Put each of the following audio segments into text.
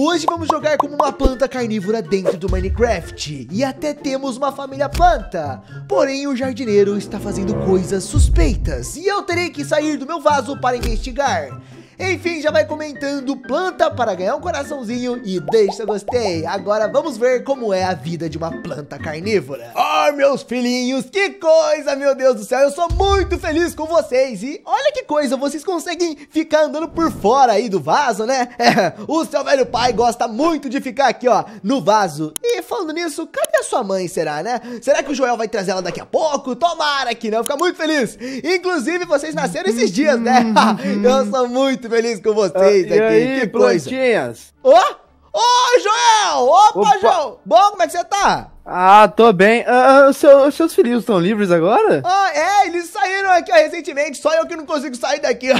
Hoje vamos jogar como uma planta carnívora dentro do Minecraft. E até temos uma família planta. Porém, o jardineiro está fazendo coisas suspeitas. E eu terei que sair do meu vaso para investigar. Enfim, já vai comentando, planta para ganhar um coraçãozinho e deixa gostei. Agora vamos ver como é a vida de uma planta carnívora. Ai, oh, meus filhinhos, que coisa, meu Deus do céu. Eu sou muito feliz com vocês. E olha que coisa, vocês conseguem ficar andando por fora aí do vaso, né? É, o seu velho pai gosta muito de ficar aqui, ó, no vaso. E falando nisso, cadê a sua mãe, será, né? Será que o Joel vai trazer ela daqui a pouco? Tomara que não, fica muito feliz. Inclusive, vocês nasceram esses dias, né? Eu sou muito muito feliz com vocês ah, e aqui. Aí, que plantinhas? Coisa. Ô! Oh? Ô, oh, Joel! Opa, Opa, Joel! Bom, como é que você tá? Ah, tô bem. Ah, ah seus filhinhos estão livres agora? Ah, é, eles saíram aqui ó, recentemente, só eu que não consigo sair daqui.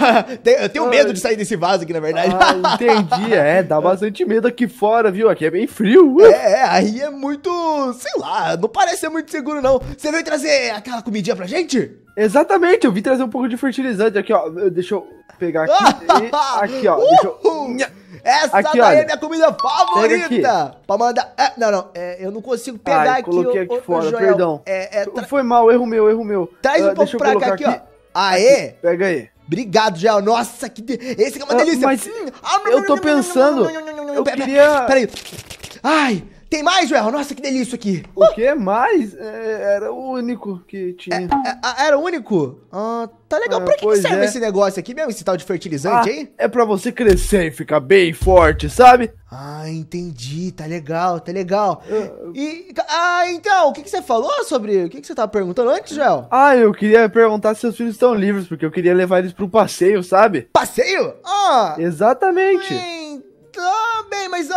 eu tenho ah, medo de sair desse vaso aqui, na verdade. Ah, entendi, é, dá bastante medo aqui fora, viu? Aqui é bem frio. É, é, aí é muito, sei lá, não parece ser muito seguro não. Você veio trazer aquela comidinha pra gente? Exatamente, eu vim trazer um pouco de fertilizante aqui, ó. Deixa eu pegar aqui. aqui, ó. Deixa eu... Essa aqui, daí é olha. é minha comida favorita! Pra mandar. É, não, não, é, eu não consigo pegar Ai, aqui. Coloquei aqui o, fora, Joel. perdão. É, é, tra... Foi mal, erro meu, erro meu. Traz uh, um ah, pouco pra cá aqui, aqui, ó. Aê! Aqui, pega aí. Obrigado, Joel. Nossa, que. De... Esse aqui é uma ah, delícia. mas hum, eu tô ah, pensando. Eu queria. Peraí. Ai! Tem mais, Joel? Nossa, que delícia aqui. O uh! que mais? É, era o único que tinha. É, é, era o único? Ah, tá legal. Ah, pra que, serve é. esse negócio aqui mesmo, esse tal de fertilizante ah, aí? É pra você crescer e ficar bem forte, sabe? Ah, entendi. Tá legal, tá legal. Uh, e, ah, então, o que, que você falou sobre... O que, que você tava perguntando antes, Joel? Ah, eu queria perguntar se seus filhos estão livres, porque eu queria levar eles pro passeio, sabe? Passeio? Ah! Exatamente. Ui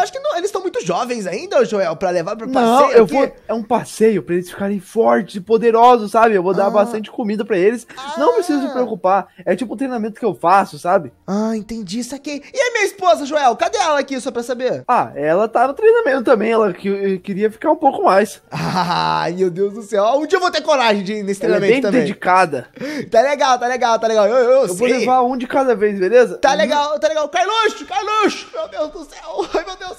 acho que não, eles estão muito jovens ainda, Joel, para levar para passeio. Não, eu vou, é um passeio pra eles ficarem fortes e poderosos, sabe? Eu vou dar ah. bastante comida para eles. Ah. Não preciso se preocupar. É tipo o um treinamento que eu faço, sabe? Ah, entendi, aqui. E a minha esposa, Joel? Cadê ela aqui só para saber? Ah, ela tá no treinamento também. Ela que, queria ficar um pouco mais. Ah, meu Deus do céu. Um dia eu vou ter coragem de ir nesse ela é treinamento é bem também. dedicada. Tá legal, tá legal, tá legal. Eu, eu, eu sei. vou levar um de cada vez, beleza? Tá legal, tá legal. Carluxo, Carluxo. Meu Deus do céu. Ai, meu Deus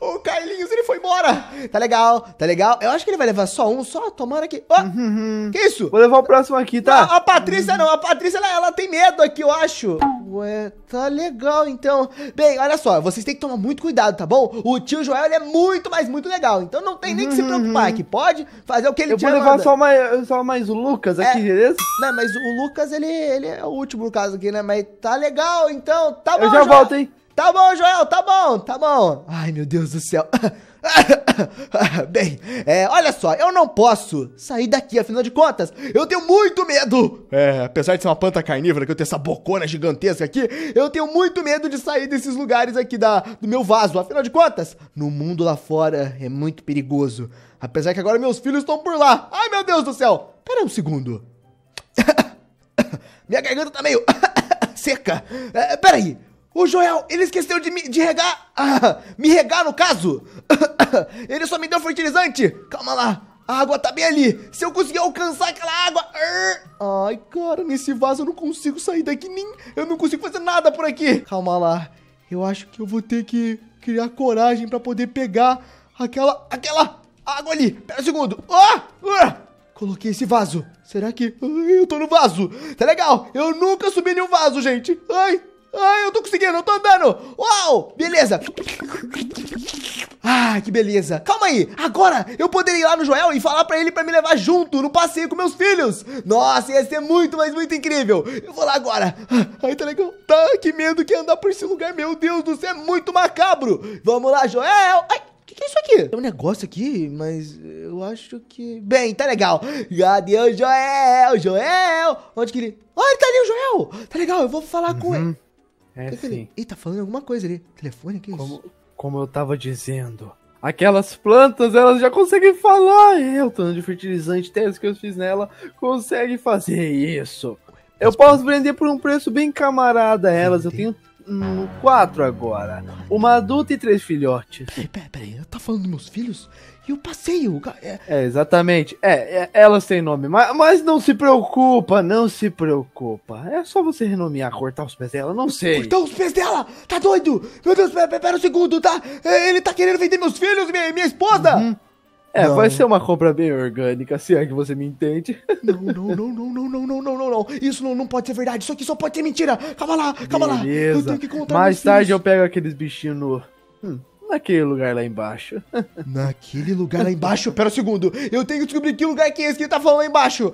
o, o Carlinhos, ele foi embora. Tá legal, tá legal. Eu acho que ele vai levar só um, só tomara que. Ó, oh, uhum. que isso? Vou levar o próximo aqui, tá? Não, a Patrícia não, a Patrícia ela, ela tem medo aqui, eu acho. Ué, tá legal então. Bem, olha só, vocês têm que tomar muito cuidado, tá bom? O tio Joel ele é muito, mas muito legal. Então não tem nem uhum. que se uhum, uhum. preocupar, que pode fazer o que ele eu te Eu vou levar só mais, só mais o Lucas é. aqui, é, beleza? Não, mas o Lucas, ele, ele é o último caso aqui, né? Mas tá legal então, tá bom. Eu já Joel. volto, hein? Tá bom, Joel, tá bom, tá bom. Ai, meu Deus do céu. Bem, é, olha só, eu não posso sair daqui, afinal de contas, eu tenho muito medo. É, apesar de ser uma planta carnívora, que eu tenho essa bocona gigantesca aqui, eu tenho muito medo de sair desses lugares aqui da, do meu vaso. Afinal de contas, no mundo lá fora é muito perigoso. Apesar que agora meus filhos estão por lá. Ai, meu Deus do céu. Pera um segundo. Minha garganta tá meio seca. É, peraí. Ô Joel, ele esqueceu de me de regar. Ah, me regar no caso? ele só me deu fertilizante. Calma lá. A água tá bem ali. Se eu conseguir alcançar aquela água. Er. Ai, cara, nesse vaso eu não consigo sair daqui nem. Eu não consigo fazer nada por aqui. Calma lá. Eu acho que eu vou ter que criar coragem para poder pegar aquela. aquela água ali. Pera um segundo. Ah! ah. Coloquei esse vaso. Será que. Ai, eu tô no vaso. Tá legal. Eu nunca subi nenhum vaso, gente. Ai, Ai, eu tô conseguindo, eu tô andando. Uau, beleza. Ah, que beleza. Calma aí. Agora eu poderia ir lá no Joel e falar pra ele pra me levar junto no passeio com meus filhos. Nossa, ia ser muito, mas muito incrível. Eu vou lá agora. Ah, ai, tá legal. Tá, que medo que andar por esse lugar. Meu Deus do céu, é muito macabro. Vamos lá, Joel. Ai. O que, que é isso aqui? Tem um negócio aqui, mas eu acho que... Bem, tá legal. Adeus, Joel? Joel! Onde que ele... Ah, ele tá ali, o Joel! Tá legal, eu vou falar uhum. com ele. É, sim. Ele, tá falando alguma coisa ali. Telefone, que como, isso? Como eu tava dizendo, aquelas plantas, elas já conseguem falar. Eu tô de fertilizante, teste que eu fiz nela, consegue fazer isso. Eu posso vender por um preço bem camarada elas. Eu tenho hum, quatro agora. Uma adulta e três filhotes. Peraí, peraí, peraí. Tá falando dos meus filhos? E o passeio. É... é, exatamente. É, é, elas têm nome. Mas, mas não se preocupa, não se preocupa. É só você renomear, cortar os pés dela, não sei. Cortar os pés dela? Tá doido? Meu Deus, pera, pera um segundo, tá? É, ele tá querendo vender meus filhos, minha, minha esposa! Uhum. É, não. vai ser uma compra bem orgânica, se é que você me entende. Não, não, não, não, não, não, não, não, não, Isso não, não pode ser verdade, isso aqui só pode ser mentira. Calma lá, calma Beleza. lá. Eu tenho que contar. Mais tarde filhos. eu pego aqueles bichinhos no. Hum, Naquele lugar lá embaixo. Naquele lugar lá embaixo? Pera um segundo. Eu tenho que descobrir que lugar que é esse que ele tá falando lá embaixo.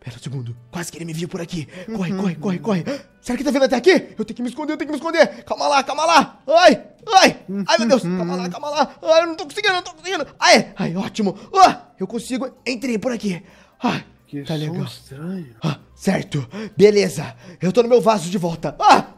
pera um segundo. Quase que ele me viu por aqui. Corre, uhum. corre, corre, corre. Será que tá vindo até aqui? Eu tenho que me esconder, eu tenho que me esconder. Calma lá, calma lá. Ai, ai. Ai, meu Deus. Uhum. Calma lá, calma lá. Ai, eu não tô conseguindo, eu não tô conseguindo. Ai, ai, ótimo. Ah, eu consigo. Entrei por aqui. Ai. Que tá legal. estranho. Ah, certo. Beleza. Eu tô no meu vaso de volta. Ah,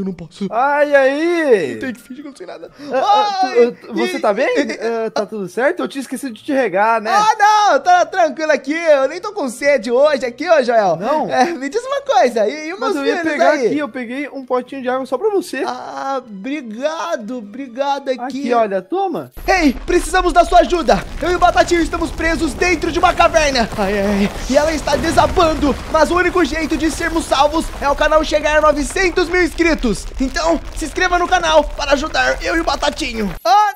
eu não posso. Ai, aí! Eu tenho que fingir que eu não sei nada. Ah, ah, ai, eh, você tá bem? Eh, tá tudo certo? Eu tinha esquecido de te regar, né? Ah, não! Tá tranquilo aqui. Eu nem tô com sede hoje aqui, ó, Joel. Não? É, me diz uma coisa. E, e meus Mas eu ia pegar aí? aqui. Eu peguei um potinho de água só pra você. Ah, obrigado. Obrigado aqui. Aqui, olha. Toma. Ei, hey, precisamos da sua ajuda. Eu e o Batatinho estamos presos dentro de uma caverna. Ai, ai. E ela está desabando. Mas o único jeito de sermos salvos é o canal chegar a 900 mil inscritos inscritos. Então, se inscreva no canal para ajudar eu e o Batatinho. Ah,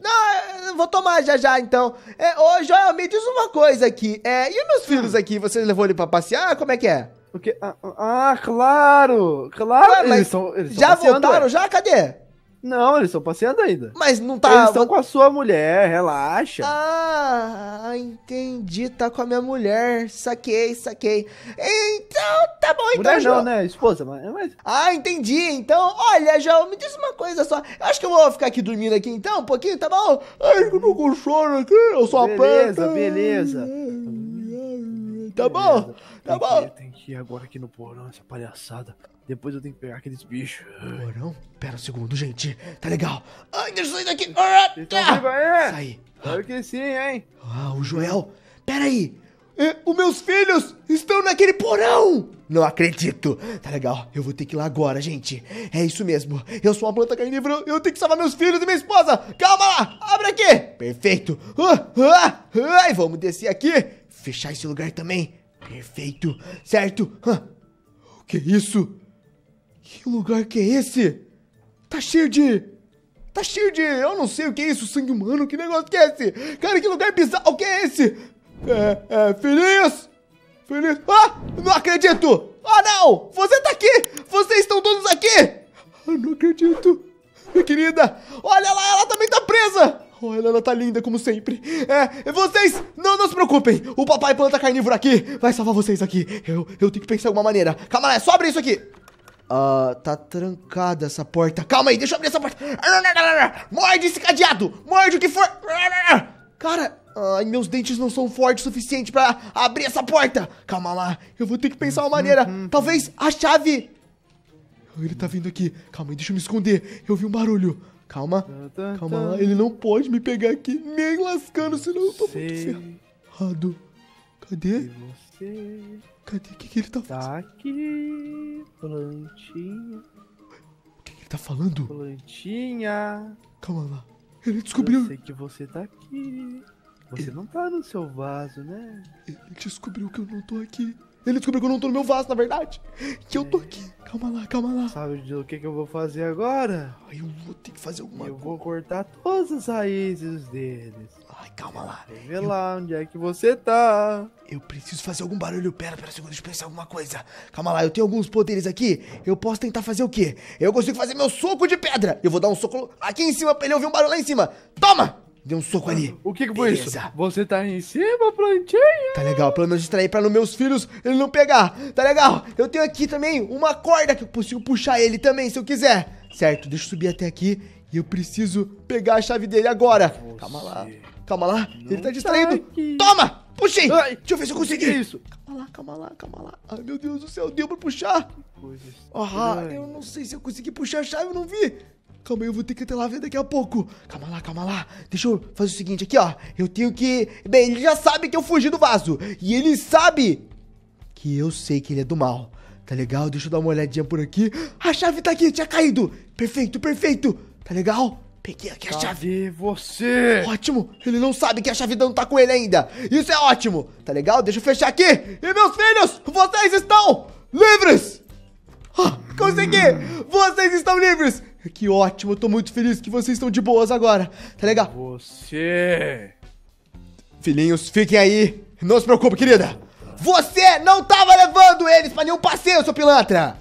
não, ah, vou tomar já já, então. É, ô, Joel, me diz uma coisa aqui. É, e meus ah. filhos aqui, você levou ele pra passear? Como é que é? Porque, ah, ah, ah, claro, claro. eles, já voltaram? Ué. Já? Cadê? Não, eles estão passeando ainda. Mas não tá. Eles estão com a sua mulher, relaxa. Ah, entendi. Tá com a minha mulher. Saquei, saquei. Então, tá bom, então. Mulher João. né? Esposa, mas. Ah, entendi. Então, olha, João, me diz uma coisa só. Eu acho que eu vou ficar aqui dormindo aqui então, um pouquinho, tá bom? Ai, eu tô com aqui, eu sou a aperto. Beleza, beleza. Tá beleza. bom? Tá bom. Que, tem que ir agora aqui no porão, essa palhaçada. Depois eu tenho que pegar aqueles bichos. Porão? Pera um segundo, gente. Tá legal. Ai, deixa eu sair daqui. Ele é? Sai. vivo aí? Claro que sim, hein? Ah, o Joel. Pera aí. É, os meus filhos estão naquele porão! Não acredito! Tá legal, eu vou ter que ir lá agora, gente. É isso mesmo, eu sou uma planta carnívora, eu tenho que salvar meus filhos e minha esposa! Calma lá, abre aqui! Perfeito! Ah, ah, vamos descer aqui, fechar esse lugar também. Perfeito, certo. O que é isso? Que lugar que é esse? Tá cheio de. Tá cheio de. Eu não sei o que é isso, sangue humano, que negócio que é esse? Cara, que lugar bizarro, o que é esse? É, é, filhinhos! Filhinhos! Ah! Não acredito! Ah, não! Você tá aqui! Vocês estão todos aqui! Eu ah, não acredito! Minha querida! Olha lá, ela também tá presa! Oh, ela tá linda, como sempre. É, vocês não, não se preocupem. O papai planta carnívoro aqui vai salvar vocês aqui. Eu, eu tenho que pensar de alguma maneira. Calma lá, só abre isso aqui. Ah, uh, tá trancada essa porta. Calma aí, deixa eu abrir essa porta. Morde esse cadeado. Morde o que for. Cara, ai, meus dentes não são fortes o suficiente pra abrir essa porta. Calma lá, eu vou ter que pensar uma maneira. Talvez a chave... Ele tá vindo aqui. Calma aí, deixa eu me esconder. Eu vi um barulho. Calma. Tá, tá, tá. calma tá. lá. Ele não pode me pegar aqui nem lascando, senão eu tô muito ferrado. Cadê? Você Cadê? O que, que ele tá, fazendo? Tá aqui, plantinha. O que, que ele tá falando? Plantinha. Calma lá. Ele descobriu. Eu sei que você tá aqui. Você ele... não tá no seu vaso, né? Ele descobriu que eu não tô aqui. Ele descobriu que eu não tô no meu vaso, na verdade. Que eu tô aqui. Calma lá, calma lá. Sabe o que, que eu vou fazer agora? Ai, eu vou ter que fazer alguma eu coisa. Eu vou cortar todas as raízes deles. Ai, calma lá. Vê eu... lá onde é que você tá. Eu preciso fazer algum barulho. Pera, pera, segundo, deixa eu pensar alguma coisa. Calma lá, eu tenho alguns poderes aqui. Eu posso tentar fazer o quê? Eu consigo fazer meu soco de pedra. Eu vou dar um soco aqui em cima pra ele ouvir um barulho lá em cima. Toma! Deu um soco ali. O que, que foi Beleza. isso? Você tá em cima, plantinha? Tá legal, pelo menos distrair pra meus filhos ele não pegar. Tá legal. Eu tenho aqui também uma corda que eu consigo puxar ele também, se eu quiser. Certo, deixa eu subir até aqui e eu preciso pegar a chave dele agora. Você calma lá, calma lá. Ele tá, tá distraído. Tá Toma! Puxei! Ai, Deixa eu ver se eu consegui. Que é isso? Calma lá, calma lá, calma lá. Ai, meu Deus do céu, deu pra puxar. Ah, eu não sei se eu consegui puxar a chave, eu não vi. Calma aí, eu vou ter que até lá ver daqui a pouco. Calma lá, calma lá. Deixa eu fazer o seguinte aqui, ó. Eu tenho que... Bem, ele já sabe que eu fugi do vaso. E ele sabe que eu sei que ele é do mal. Tá legal? Deixa eu dar uma olhadinha por aqui. A chave tá aqui, tinha caído. Perfeito, perfeito. Tá legal? Peguei aqui a Cadê chave. você? Ótimo. Ele não sabe que a chave não tá com ele ainda. Isso é ótimo. Tá legal? Deixa eu fechar aqui. E meus filhos, vocês estão livres. Ah, consegui. Vocês estão livres. Que ótimo, eu tô muito feliz que vocês estão de boas agora. Tá legal? Você. Filhinhos, fiquem aí. Não se preocupe, querida. Você não tava levando eles pra nenhum passeio, seu pilantra!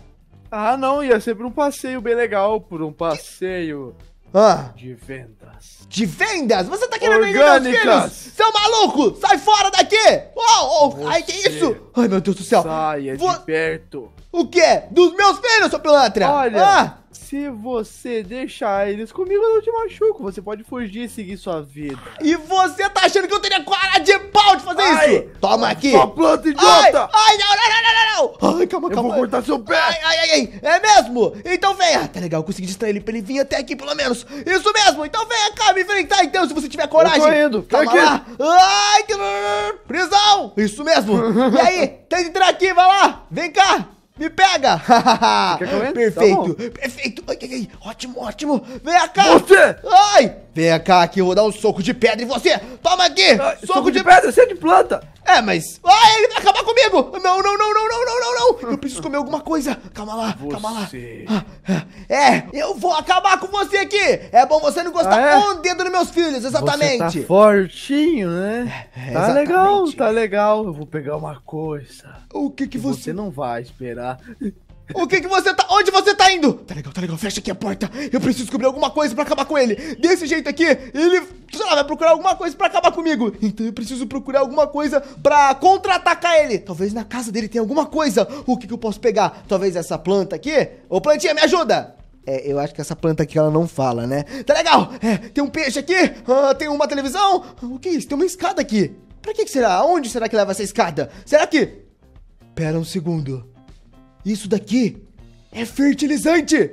Ah, não, ia ser pra um passeio bem legal, por um passeio. Ah. De vendas. De vendas? Você tá querendo Orgânicas. vender meus filhos? Seu maluco! Sai fora daqui! Oh, oh, ai, que isso? Ai, meu Deus do céu. Saia Vou... de perto. O quê? Dos meus filhos, seu pilantra! Olha! Ah. Se você deixar eles comigo, eu não te machuco. Você pode fugir e seguir sua vida. E você tá achando que eu teria cara de pau de fazer ai, isso? Toma aqui. Sua planta, idiota. Ai, ai, não, não, não, não, não. Ai, calma, calma. Eu vou cortar seu pé. Ai, ai, ai, ai. É mesmo? Então venha. Tá legal, eu consegui distrair ele pra ele vir até aqui, pelo menos. Isso mesmo. Então venha cá me enfrentar, então, se você tiver coragem. Eu tô indo. Calma aqui. lá. Ai, que... Prisão. Isso mesmo. e aí, tenta entrar aqui, vai lá. Vem cá. Me pega! perfeito, tá perfeito! Ai, ai, é ai. Ótimo, ótimo! Vem cá! Você! Ai! Vem cá que eu vou dar um soco de pedra em você! Toma aqui! Ai, soco, soco de... de... pedra, você é de planta! É, mas. Ah, ele vai acabar comigo! Não, não, não, não, não, não, não, não! Eu preciso comer alguma coisa! Calma lá, você... calma lá. é, eu vou acabar com você aqui! É bom você não gostar ah, é? um dedo nos meus filhos, exatamente! Você tá fortinho, né? É, tá legal, tá legal. Eu vou pegar uma coisa. O que que, que você. Você não vai esperar. O que que você tá... Onde você tá indo? Tá legal, tá legal. Fecha aqui a porta. Eu preciso descobrir alguma coisa pra acabar com ele. Desse jeito aqui, ele, sei lá, vai procurar alguma coisa pra acabar comigo. Então eu preciso procurar alguma coisa pra contra-atacar ele. Talvez na casa dele tenha alguma coisa. O que que eu posso pegar? Talvez essa planta aqui? Ô, plantinha, me ajuda! É, eu acho que essa planta aqui ela não fala, né? Tá legal! É, tem um peixe aqui, ah, tem uma televisão. o que é isso? Tem uma escada aqui. Pra que, que será? Onde será que leva essa escada? Será que... Pera um segundo. Isso daqui é fertilizante!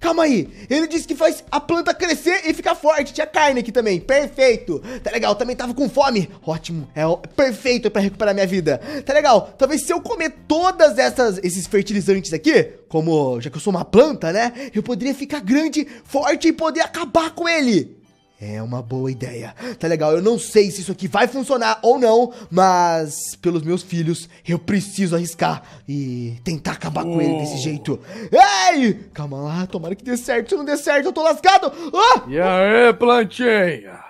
Calma aí, ele disse que faz a planta crescer e ficar forte. Tinha carne aqui também, perfeito. Tá legal, também tava com fome. Ótimo, é perfeito para recuperar minha vida. Tá legal, talvez se eu comer todas essas esses fertilizantes aqui, como já que eu sou uma planta, né? Eu poderia ficar grande, forte e poder acabar com ele. É uma boa ideia. Tá legal, eu não sei se isso aqui vai funcionar ou não, mas pelos meus filhos, eu preciso arriscar e tentar acabar oh. com ele desse oh. jeito. Ei! Calma lá, tomara que dê certo. Se não der certo, eu tô lascado. Ah! E aí, plantinha?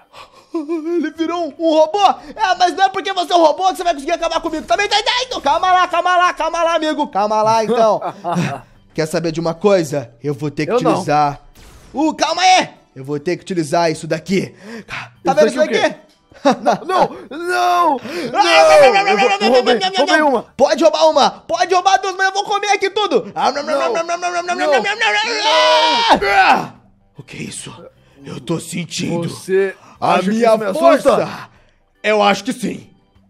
Ele virou um, um, robô? É, mas não é porque você é um robô que você vai conseguir acabar comigo. Também tá entendendo? Calma lá, calma lá, calma lá, amigo. Calma lá, então. Quer saber de uma coisa? Eu vou ter que eu utilizar... Não. Uh, calma aí! Eu vou ter que utilizar isso daqui. Tá vendo isso daqui? Não, não, não! não. Roubei, uma! Pode roubar uma! Pode roubar duas, mas eu vou comer aqui tudo! Não, O que é isso? Eu tô sentindo Você a minha força! Eu acho que sim!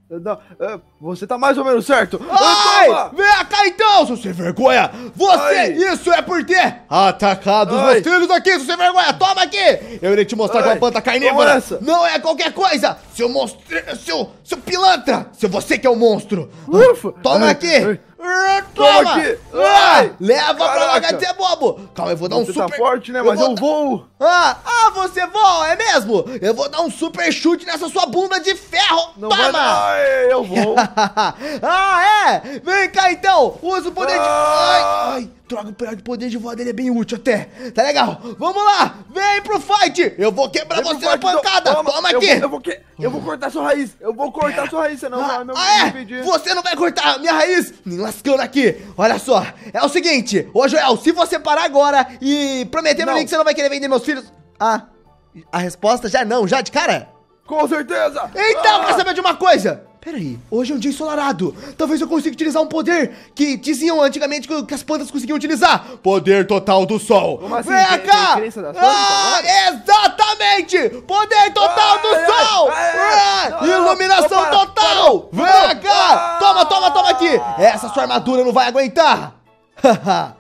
Não, é, você tá mais ou menos certo. Ai, vem cá então, seu sem vergonha. Você, Ai. isso é por ter atacado os meus filhos aqui, seu sem vergonha. Toma aqui. Eu irei te mostrar é Ai. que uma planta carnívora não é, é qualquer coisa. Seu monstro, seu, seu pilantra. Seu você que é o um monstro. Ufa. Toma Ai. aqui. Toma. Toma aqui leva Caraca. pra lagarto, é bobo! Calma, eu vou dar um você tá super... Tá forte, né? Eu Mas vou... eu vou... Ah, ah, você voa, é mesmo? Eu vou dar um super chute nessa sua bunda de ferro! Não Toma! Vai... Ai, é, eu vou! ah, é? Vem cá, então! Usa o poder de... Ah! Ai, ai, droga, o de poder de voar dele é bem útil até. Tá legal? Vamos lá! Vem pro fight! Eu vou quebrar Vem você na então. pancada! Toma, Toma aqui! Eu vou, eu vou, que... eu vou cortar sua raiz! Eu vou cortar sua raiz, senão ah, vai me, ah, é? me impedir. Você não vai cortar minha raiz! Me lascando aqui! Olha só! é o seguinte, ô Joel, se você parar agora e prometer pra mim que você não vai querer vender meus filhos. Ah, a resposta já é não, já de cara? Com certeza! Então, ah! quer saber de uma coisa? Peraí, hoje é um dia ensolarado. Talvez eu consiga utilizar um poder que diziam antigamente que as plantas conseguiam utilizar. Poder total do sol. Como assim? Vem cá! Ah, né? exatamente! Poder total ah, do sol! iluminação total! Vem cá! Ah. Toma, toma, toma aqui! Essa sua armadura não vai aguentar! ah,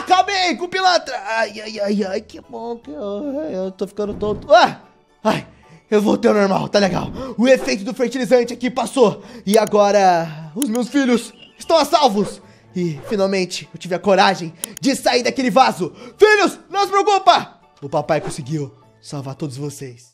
acabei com o pilantra! Ai, ai, ai, ai, que bom que eu, eu tô ficando tonto. Ah, ai, eu voltei ao normal, tá legal. O efeito do fertilizante aqui passou. E agora, os meus filhos estão a salvos. E, finalmente, eu tive a coragem de sair daquele vaso. Filhos, não se preocupa! O papai conseguiu salvar todos vocês.